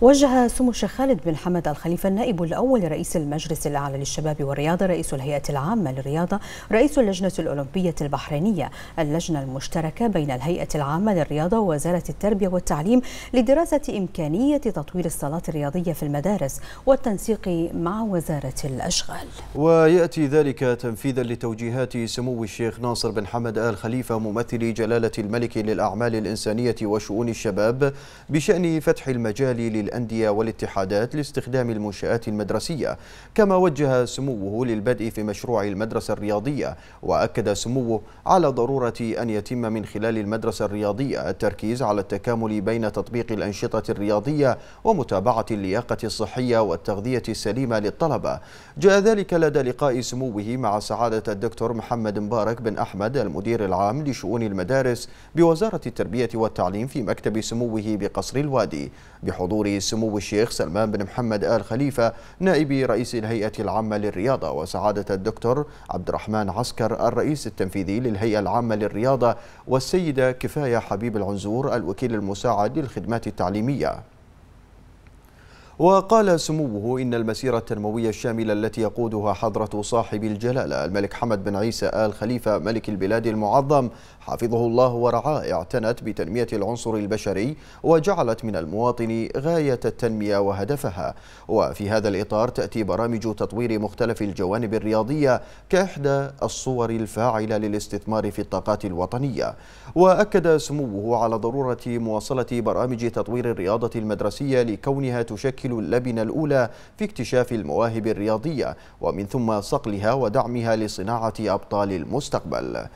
وجه سمو الشيخ خالد بن حمد الخليفة النائب الأول لرئيس المجلس الأعلى للشباب والرياضة رئيس الهيئة العامة للرياضة رئيس اللجنة الأولمبية البحرينية اللجنة المشتركة بين الهيئة العامة للرياضة ووزارة التربية والتعليم لدراسة إمكانية تطوير الصلاة الرياضية في المدارس والتنسيق مع وزارة الأشغال ويأتي ذلك تنفيذا لتوجيهات سمو الشيخ ناصر بن حمد آل خليفة ممثل جلالة الملك للأعمال الإنسانية وشؤون الشباب بشأن فتح المجال لل الأندية والاتحادات لاستخدام المنشآت المدرسية كما وجه سموه للبدء في مشروع المدرسة الرياضية وأكد سموه على ضرورة أن يتم من خلال المدرسة الرياضية التركيز على التكامل بين تطبيق الأنشطة الرياضية ومتابعة اللياقة الصحية والتغذية السليمة للطلبة جاء ذلك لدى لقاء سموه مع سعادة الدكتور محمد مبارك بن أحمد المدير العام لشؤون المدارس بوزارة التربية والتعليم في مكتب سموه بقصر الوادي بحضور سمو الشيخ سلمان بن محمد آل خليفة نائب رئيس الهيئة العامة للرياضة وسعادة الدكتور عبد الرحمن عسكر الرئيس التنفيذي للهيئة العامة للرياضة والسيدة كفاية حبيب العنزور الوكيل المساعد للخدمات التعليمية وقال سموه إن المسيرة التنموية الشاملة التي يقودها حضرة صاحب الجلالة الملك حمد بن عيسى آل خليفة ملك البلاد المعظم حفظه الله ورعاه اعتنت بتنمية العنصر البشري وجعلت من المواطن غاية التنمية وهدفها وفي هذا الإطار تأتي برامج تطوير مختلف الجوانب الرياضية كإحدى الصور الفاعلة للاستثمار في الطاقات الوطنية وأكد سموه على ضرورة مواصلة برامج تطوير الرياضة المدرسية لكونها تشكل تشكل اللبنة الأولى في اكتشاف المواهب الرياضية ومن ثم صقلها ودعمها لصناعة أبطال المستقبل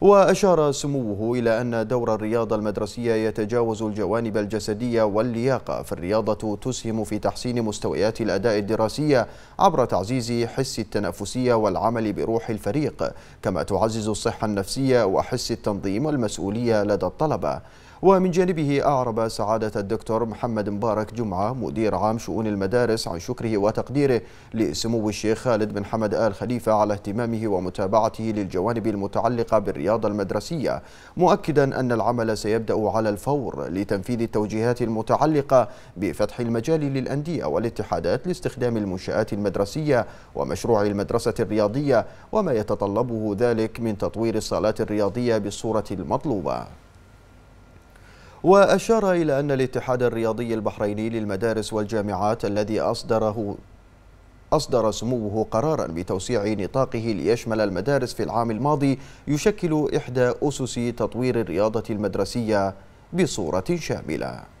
وأشار سموه إلى أن دور الرياضة المدرسية يتجاوز الجوانب الجسدية واللياقة فالرياضة تسهم في تحسين مستويات الأداء الدراسية عبر تعزيز حس التنافسية والعمل بروح الفريق كما تعزز الصحة النفسية وحس التنظيم والمسؤولية لدى الطلبة ومن جانبه أعرب سعادة الدكتور محمد مبارك جمعة مدير عام شؤون المدارس عن شكره وتقديره لسمو الشيخ خالد بن حمد آل خليفة على اهتمامه ومتابعته للجوانب المتعلقة بالرياضة المدرسية مؤكدا أن العمل سيبدأ على الفور لتنفيذ التوجيهات المتعلقة بفتح المجال للأندية والاتحادات لاستخدام المنشآت المدرسية ومشروع المدرسة الرياضية وما يتطلبه ذلك من تطوير الصالات الرياضية بالصورة المطلوبة وأشار إلى أن الاتحاد الرياضي البحريني للمدارس والجامعات الذي أصدره أصدر سموه قرارا بتوسيع نطاقه ليشمل المدارس في العام الماضي يشكل إحدى أسس تطوير الرياضة المدرسية بصورة شاملة